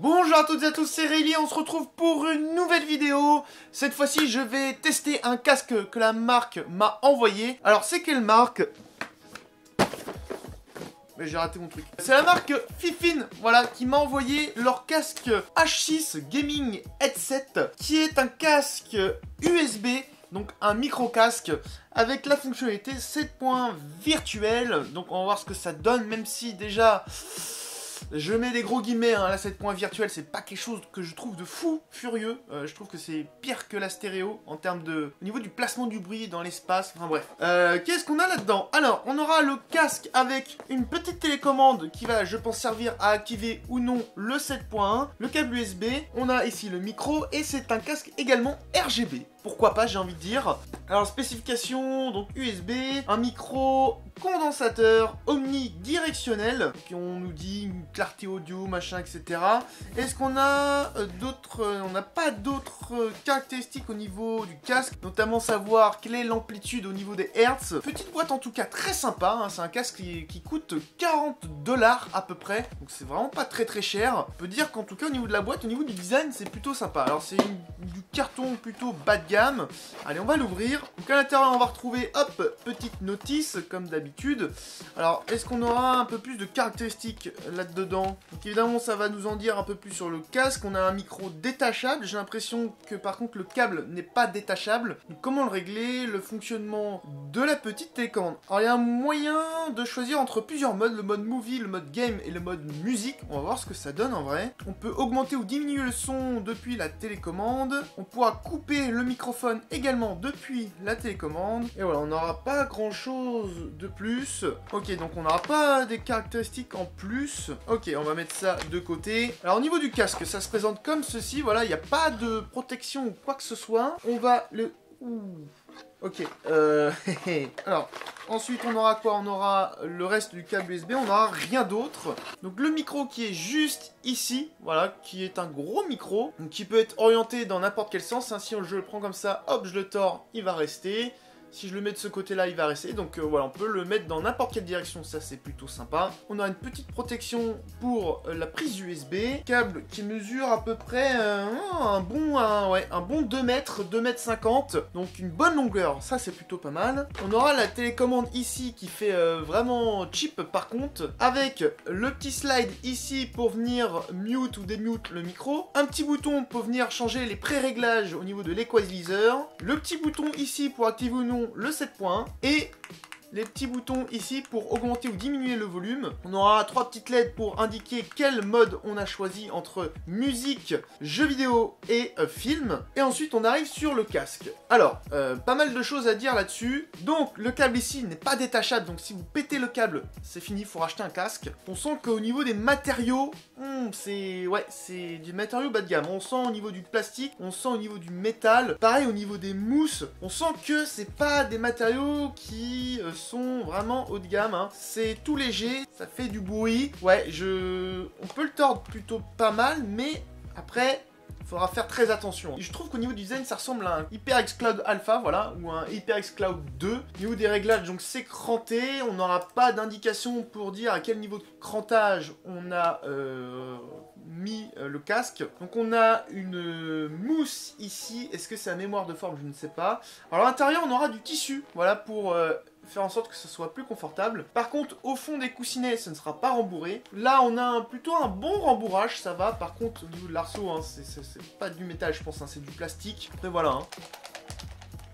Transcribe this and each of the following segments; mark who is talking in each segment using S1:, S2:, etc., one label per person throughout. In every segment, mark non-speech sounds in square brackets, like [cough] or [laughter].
S1: Bonjour à toutes et à tous, c'est Rayleigh, on se retrouve pour une nouvelle vidéo. Cette fois-ci, je vais tester un casque que la marque m'a envoyé. Alors, c'est quelle marque mais j'ai raté mon truc. C'est la marque Fifine, voilà, qui m'a envoyé leur casque H6 Gaming Headset, qui est un casque USB donc un micro casque avec la fonctionnalité 7 points virtuel. Donc on va voir ce que ça donne, même si déjà je mets des gros guillemets, hein, la cette point virtuel, c'est pas quelque chose que je trouve de fou furieux. Euh, je trouve que c'est pire que la stéréo en termes de... Au niveau du placement du bruit dans l'espace, enfin bref. Euh, qu'est-ce qu'on a là-dedans Alors, on aura le casque avec une petite télécommande qui va, je pense, servir à activer ou non le 7.1, le câble USB, on a ici le micro, et c'est un casque également RGB. Pourquoi pas, j'ai envie de dire. Alors spécification, donc USB, un micro condensateur omnidirectionnel, qui on nous dit une clarté audio, machin, etc. Est-ce qu'on a euh, d'autres... Euh, on n'a pas d'autres euh, caractéristiques au niveau du casque, notamment savoir quelle est l'amplitude au niveau des hertz. Petite boîte en tout cas très sympa, hein. c'est un casque qui, coûte 40 dollars à peu près, donc c'est vraiment pas très très cher. On peut dire qu'en tout cas au niveau de la boîte, au niveau du design, c'est plutôt sympa. Alors c'est du carton plutôt bas de gamme. Allez, on va l'ouvrir. Donc à l'intérieur, on va retrouver, hop, petite notice, comme d'habitude. Alors, est-ce qu'on aura un peu plus de caractéristiques là-dedans Donc évidemment, ça va nous en dire un peu plus sur le casque. On a un micro détachable. J'ai l'impression que par contre, le câble n'est pas détachable. comment le régler Le fonctionnement de la petite télécommande. Alors, il y a un moyen de choisir entre plusieurs modes. Le mode movie, le mode game et le mode musique. On va voir ce que ça donne en vrai. On peut augmenter ou diminuer le son depuis la télécommande. On pourra couper le microphone également depuis la télécommande. Et voilà, on n'aura pas grand chose de plus. Ok, donc on n'aura pas des caractéristiques en plus. Ok, on va mettre ça de côté. Alors au niveau du casque, ça se présente comme ceci. Voilà, il n'y a pas de protection ou quoi que ce soit. On va le Ouh. Ok. Euh, [laughs] alors, ensuite, on aura quoi On aura le reste du câble USB. On aura rien d'autre. Donc, le micro qui est juste ici. Voilà, qui est un gros micro. qui peut être orienté dans n'importe quel sens. Hein. Si je le prends comme ça, hop, je le tords, il va rester. Si je le mets de ce côté-là, il va rester. Donc euh, voilà, on peut le mettre dans n'importe quelle direction. Ça, c'est plutôt sympa. On aura une petite protection pour euh, la prise USB. Câble qui mesure à peu près euh, oh, un, bon, ouais, un bon 2 mètres, 2 mètres 50. Donc une bonne longueur. Ça, c'est plutôt pas mal. On aura la télécommande ici qui fait vraiment cheap par contre. Avec le petit slide ici pour venir mute ou démute le micro. Un petit bouton pour venir changer les pré-réglages au niveau de l'équaliseur. Le petit bouton ici pour activer ou non le 7.1 et les petits boutons ici pour augmenter ou diminuer le volume. On aura trois petites LED pour indiquer quel mode on a choisi entre musique, jeu vidéo et euh, film. Et ensuite on arrive sur le casque. Alors, euh, pas mal de choses à dire là-dessus. Donc le câble ici n'est pas détachable, donc si vous pétez le câble, c'est fini, il faut racheter un casque. On sent qu'au niveau des matériaux, hmm, c'est ouais, c'est du matériau bas de gamme. On sent au niveau du plastique, on sent au niveau du métal, pareil au niveau des mousses, on sent que c'est pas des matériaux qui euh, sont vraiment haut de gamme. Hein. C'est tout léger, ça fait du bruit. Ouais, je... On peut le tordre plutôt pas mal, mais après, il faudra faire très attention. Je trouve qu'au niveau du design, ça ressemble à un HyperX Cloud Alpha, voilà, ou un HyperX Cloud 2. Au niveau des réglages, donc c'est cranté, on n'aura pas d'indication pour dire à quel niveau de crantage on a euh, mis euh, le casque. Donc on a une mousse ici. Est-ce que c'est la mémoire de forme Je ne sais pas. Alors à l'intérieur, on aura du tissu, voilà, pour euh, faire en sorte que ce soit plus confortable. Par contre, au fond des coussinets, ce ne sera pas rembourré. Là, on a plutôt un bon rembourrage, ça va. Par contre, au niveau de l'arceau, hein, c'est pas du métal, je pense, hein. c'est du plastique. Après, voilà.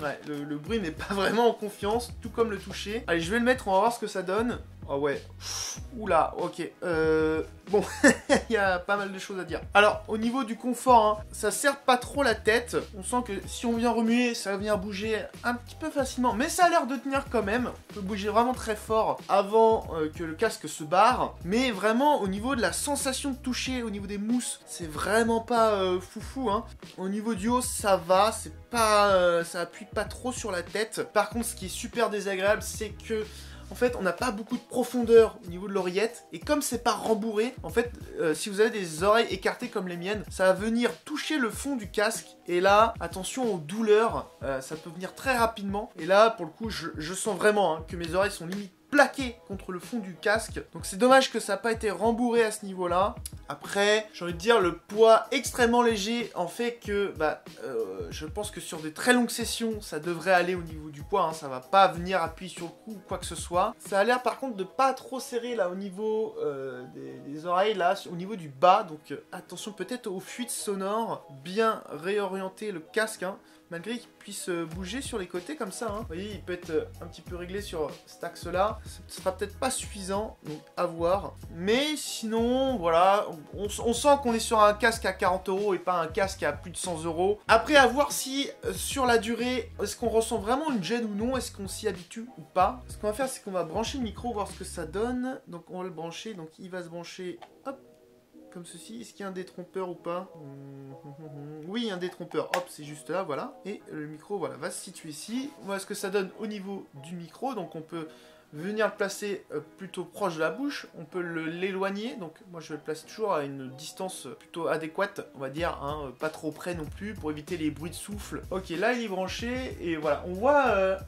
S1: Hein. le bruit n'est pas [laughs] vraiment en confiance, tout comme le toucher. Allez, je vais le mettre, on va voir ce que ça donne. Ah ouais. oula, ok. Euh, bon, [laughs] il y a pas mal de choses à dire. Alors, au niveau du confort, hein, ça sert pas trop la tête. On sent que si on vient remuer, ça vient bouger un petit peu facilement. Mais ça a l'air de tenir quand même. On peut bouger vraiment très fort avant euh, que le casque se barre. Mais vraiment, au niveau de la sensation de toucher, au niveau des mousses, c'est vraiment pas euh, foufou. Hein. Au niveau du haut, ça va. C'est pas, ça appuie pas trop sur la tête. Par contre, ce qui est super désagréable, c'est que en fait, on n'a pas beaucoup de profondeur au niveau de l'oreillette. Et comme c'est pas rembourré, en fait, euh, si vous avez des oreilles écartées comme les miennes, ça va venir toucher le fond du casque. Et là, attention aux douleurs, euh, ça peut venir très rapidement. Et là, pour le coup, je, sens vraiment hein, que mes oreilles sont limitées plaqué contre le fond du casque. Donc c'est dommage que ça n'a pas été rembourré à ce niveau-là. Après, j'ai envie de dire, le poids extrêmement léger en fait que bah, euh, je pense que sur des très longues sessions, ça devrait aller au niveau du poids. Hein. ça va pas venir appuyer sur le cou ou quoi que ce soit. Ça a l'air par contre de pas trop serrer là au niveau euh, des, oreilles, là au niveau du bas. Donc euh, attention peut-être aux fuites sonores. Bien réorienter le casque. Hein malgré qu'il puisse euh, bouger sur les côtés comme ça. Hein. Vous voyez, il peut être euh, un petit peu réglé sur euh, cet axe-là. Ce sera peut-être pas suffisant, donc à voir. Mais sinon, voilà, on, sent qu'on est sur un casque à 40 euros et pas un casque à plus de 100 euros. Après, à voir si, sur la durée, est-ce qu'on ressent vraiment une gêne ou non Est-ce qu'on s'y habitue ou pas Ce qu'on va faire, c'est qu'on va brancher le micro, voir ce que ça donne. Donc on va le brancher, donc il va se brancher, hop, comme ceci. Est-ce qu'il y a un détrompeur ou pas hum, hum, hum, Oui, un détrompeur. Hop, c'est juste là, voilà. Et le micro, voilà, va se situer ici. Voilà ce que ça donne au niveau du micro. Donc on peut venir le placer euh, plutôt proche de la bouche, on peut l'éloigner, donc moi je vais le placer toujours à une distance euh, plutôt adéquate, on va dire, hein, euh, pas trop près non plus, pour éviter les bruits de souffle. Ok, là il est branché, et voilà, on voit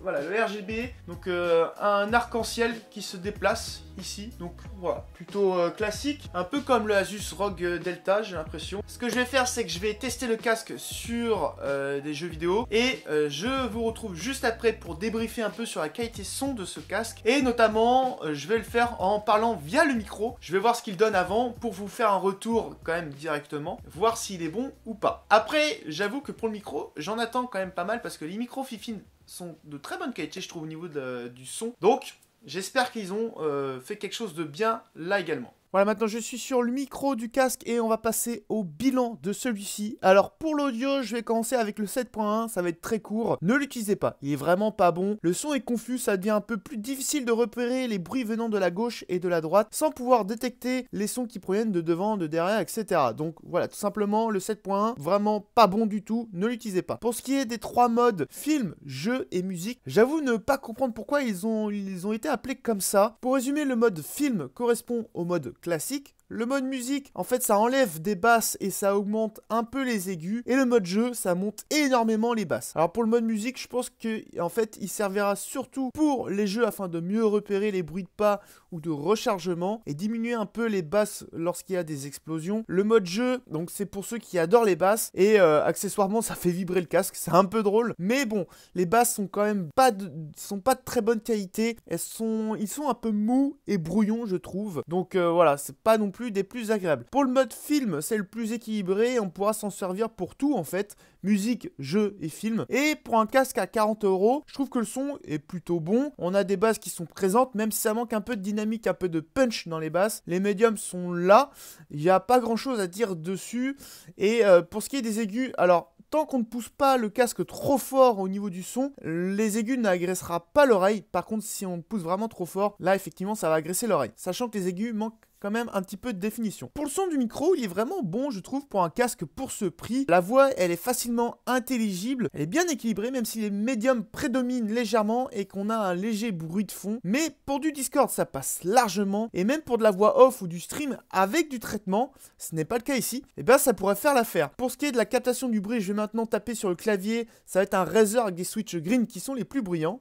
S1: voilà, le RGB, donc un arc-en-ciel qui se déplace ici, donc voilà, plutôt classique, un peu comme le Asus ROG Delta, j'ai l'impression. Ce que je vais faire, c'est que je vais tester le casque sur des jeux vidéo, et je vous retrouve juste après pour débriefer un peu sur la qualité son de ce casque, et notamment, euh, je vais le faire en parlant via le micro. Je vais voir ce qu'il donne avant pour vous faire un retour quand même directement, voir s'il est bon ou pas. Après, j'avoue que pour le micro, j'en attends quand même pas mal parce que les micros Fifine sont de très bonne qualité, je trouve, au niveau du son. Donc, j'espère qu'ils ont euh, fait quelque chose de bien là également. Voilà, maintenant je suis sur le micro du casque et on va passer au bilan de celui-ci. Alors pour l'audio, je vais commencer avec le 7.1, ça va être très court. Ne l'utilisez pas, il est vraiment pas bon. Le son est confus, ça devient un peu plus difficile de repérer les bruits venant de la gauche et de la droite sans pouvoir détecter les sons qui proviennent de devant, de derrière, etc. Donc voilà, tout simplement le 7.1, vraiment pas bon du tout, ne l'utilisez pas. Pour ce qui est des trois modes, film, jeu et musique, j'avoue ne pas comprendre pourquoi ils ont, ils ont été appelés comme ça. Pour résumer, le mode film correspond au mode classique le mode musique, en fait, ça enlève des basses et ça augmente un peu les aigus. Et le mode jeu, ça monte énormément les basses. Alors pour le mode musique, je pense que en fait, il servira surtout pour les jeux afin de mieux repérer les bruits de pas ou de rechargement et diminuer un peu les basses lorsqu'il y a des explosions. Le mode jeu, donc c'est pour ceux qui adorent les basses et euh, accessoirement, ça fait vibrer le casque. C'est un peu drôle, mais bon, les basses sont quand même pas de, sont pas de très bonne qualité. Elles sont, ils sont un peu mous et brouillons, je trouve. Donc euh, voilà, c'est pas non plus des plus agréables. Pour le mode film, c'est le plus équilibré, on pourra s'en servir pour tout en fait, musique, jeux et films. Et pour un casque à 40 euros, je trouve que le son est plutôt bon. On a des basses qui sont présentes, même si ça manque un peu de dynamique, un peu de punch dans les basses. Les médiums sont là, il n'y a pas grand chose à dire dessus. Et euh, pour ce qui est des aigus, alors tant qu'on ne pousse pas le casque trop fort au niveau du son, les aigus n'agressera pas l'oreille. Par contre, si on pousse vraiment trop fort, là effectivement ça va agresser l'oreille. Sachant que les aigus manquent quand même un petit peu de définition. Pour le son du micro, il est vraiment bon, je trouve, pour un casque pour ce prix. La voix, elle est facile intelligible. et bien équilibré même si les médiums prédominent légèrement et qu'on a un léger bruit de fond. Mais pour du Discord, ça passe largement. Et même pour de la voix off ou du stream avec du traitement, ce n'est pas le cas ici, et eh bien ça pourrait faire l'affaire. Pour ce qui est de la captation du bruit, je vais maintenant taper sur le clavier. Ça va être un Razer avec des switches green qui sont les plus bruyants.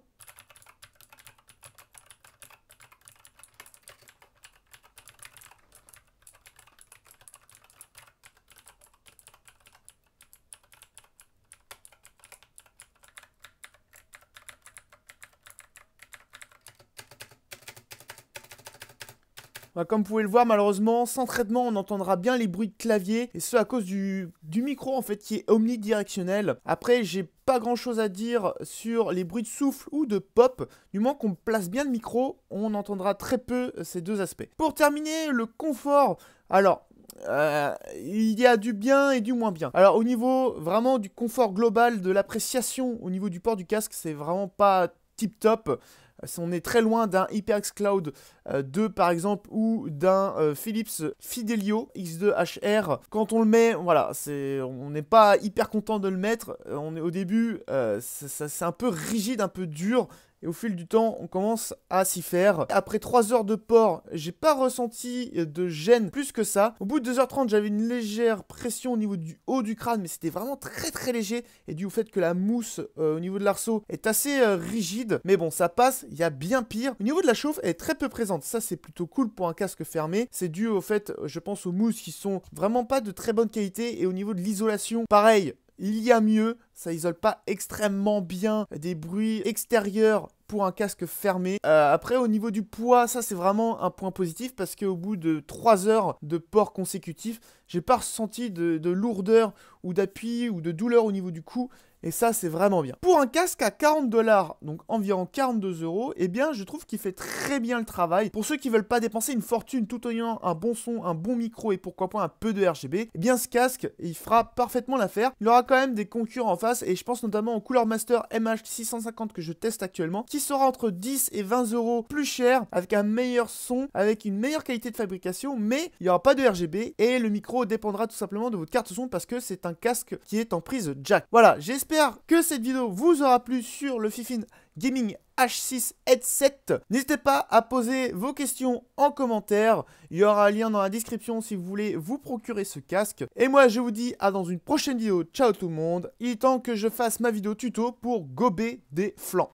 S1: Bah, comme vous pouvez le voir, malheureusement, sans traitement, on entendra bien les bruits de clavier, et ce à cause du, micro en fait qui est omnidirectionnel. Après, j'ai pas grand chose à dire sur les bruits de souffle ou de pop. Du moins qu'on place bien le micro, on entendra très peu euh, ces deux aspects. Pour terminer, le confort. Alors, euh, il y a du bien et du moins bien. Alors au niveau vraiment du confort global, de l'appréciation au niveau du port du casque, c'est vraiment pas tip top. On est très loin d'un HyperX Cloud 2 euh, par exemple ou d'un euh, Philips Fidelio X2HR. Quand on le met, voilà, c'est, on n'est pas hyper content de le mettre. Euh, on est au début, c'est un peu rigide, un peu dur, et au fil du temps, on commence à s'y faire. Après 3 heures de port, j'ai pas ressenti de gêne plus que ça. Au bout de 2h30, j'avais une légère pression au niveau du haut du crâne, mais c'était vraiment très très léger. Et dû au fait que la mousse euh, au niveau de l'arceau est assez euh, rigide, mais bon, ça passe, il y a bien pire. Au niveau de la chauffe, elle est très peu présente. Ça, c'est plutôt cool pour un casque fermé. C'est dû au fait, je pense, aux mousses qui sont vraiment pas de très bonne qualité. Et au niveau de l'isolation, pareil, il y a mieux, ça isole pas extrêmement bien des bruits extérieurs pour un casque fermé. Euh, après, au niveau du poids, ça c'est vraiment un point positif parce qu'au bout de 3 heures de port consécutif, j'ai pas ressenti de lourdeur ou d'appui ou de douleur au niveau du cou. Et ça, c'est vraiment bien. Pour un casque à 40 dollars, donc environ 42 euros, eh bien, je trouve qu'il fait très bien le travail. Pour ceux qui veulent pas dépenser une fortune tout en ayant un bon son, un bon micro et pourquoi pas un peu de RGB, eh bien, ce casque, il fera parfaitement l'affaire. Il aura quand même des concurrents en face et je pense notamment au Cooler Master MH650 que je teste actuellement, qui sera entre 10 et 20 euros plus cher, avec un meilleur son, avec une meilleure qualité de fabrication, mais il n'y aura pas de RGB et le micro dépendra tout simplement de votre carte son parce que c'est un casque qui est en prise jack. Voilà, j'espère J'espère que cette vidéo vous aura plu sur le Fifine Gaming H6 Headset. N'hésitez pas à poser vos questions en commentaire. Il y aura un lien dans la description si vous voulez vous procurer ce casque. Et moi, je vous dis à dans une prochaine vidéo. Ciao tout le monde. Il est temps que je fasse ma vidéo tuto pour gober des flancs.